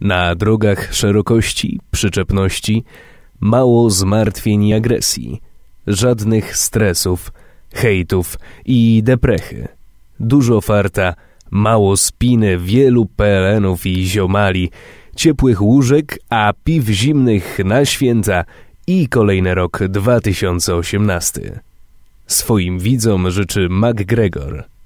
Na drogach szerokości, przyczepności, mało zmartwień i agresji, żadnych stresów, hejtów i deprechy. Dużo farta, mało spiny, wielu pelenów i ziomali, ciepłych łóżek, a piw zimnych na święta i kolejny rok 2018. Swoim widzom życzy MacGregor.